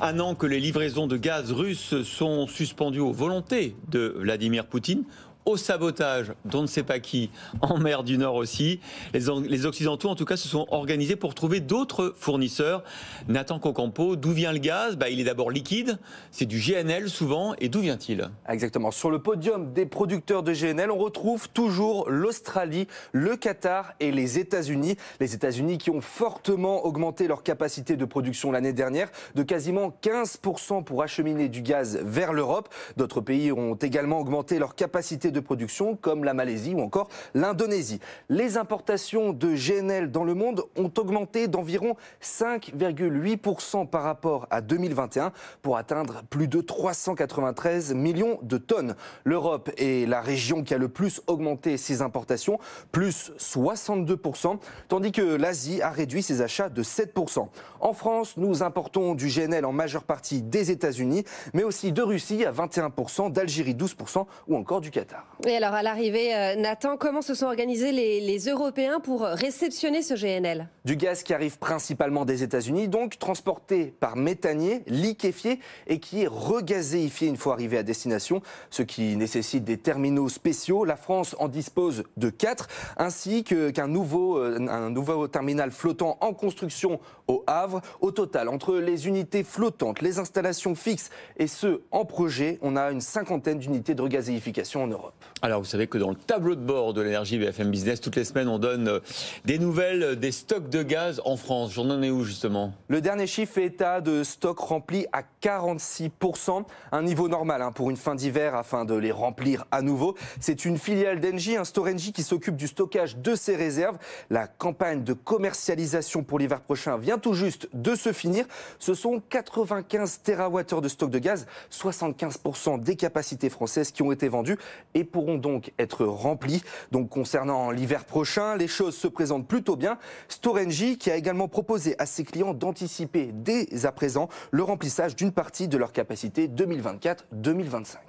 Un an que les livraisons de gaz russes sont suspendues aux volontés de Vladimir Poutine au sabotage d'on ne sait pas qui en mer du Nord aussi. Les, les Occidentaux, en tout cas, se sont organisés pour trouver d'autres fournisseurs. Nathan Cocampo, d'où vient le gaz bah, Il est d'abord liquide, c'est du GNL souvent, et d'où vient-il Exactement. Sur le podium des producteurs de GNL, on retrouve toujours l'Australie, le Qatar et les États-Unis. Les États-Unis qui ont fortement augmenté leur capacité de production l'année dernière, de quasiment 15% pour acheminer du gaz vers l'Europe. D'autres pays ont également augmenté leur capacité de de production comme la Malaisie ou encore l'Indonésie. Les importations de GNL dans le monde ont augmenté d'environ 5,8% par rapport à 2021 pour atteindre plus de 393 millions de tonnes. L'Europe est la région qui a le plus augmenté ses importations, plus 62%, tandis que l'Asie a réduit ses achats de 7%. En France, nous importons du GNL en majeure partie des États-Unis, mais aussi de Russie à 21%, d'Algérie 12% ou encore du Qatar. Et alors, à l'arrivée, euh, Nathan, comment se sont organisés les, Européens pour réceptionner ce GNL Du gaz qui arrive principalement des États-Unis, donc transporté par méthanier, liquéfié et qui est regazéifié une fois arrivé à destination, ce qui nécessite des terminaux spéciaux. La France en dispose de quatre, ainsi qu'un nouveau, euh, un nouveau terminal flottant en construction au Havre. Au total, entre les unités flottantes, les installations fixes et ceux en projet, on a une cinquantaine d'unités de regazéification en Europe. Alors, vous savez que dans le tableau de bord de l'énergie BFM Business, toutes les semaines, on donne euh, des nouvelles euh, des stocks de gaz en France. J'en en ai où, justement Le dernier chiffre est état de stocks remplis à 46%, un niveau normal hein, pour une fin d'hiver afin de les remplir à nouveau. C'est une filiale d'Engie, un store ENGIE qui s'occupe du stockage de ses réserves. La campagne de commercialisation pour l'hiver prochain vient tout juste de se finir. Ce sont 95 TWh de stock de gaz, 75% des capacités françaises qui ont été vendues et pourront donc être remplis. Donc concernant l'hiver prochain, les choses se présentent plutôt bien. Storengy qui a également proposé à ses clients d'anticiper dès à présent le remplissage d'une partie de leur capacité 2024-2025.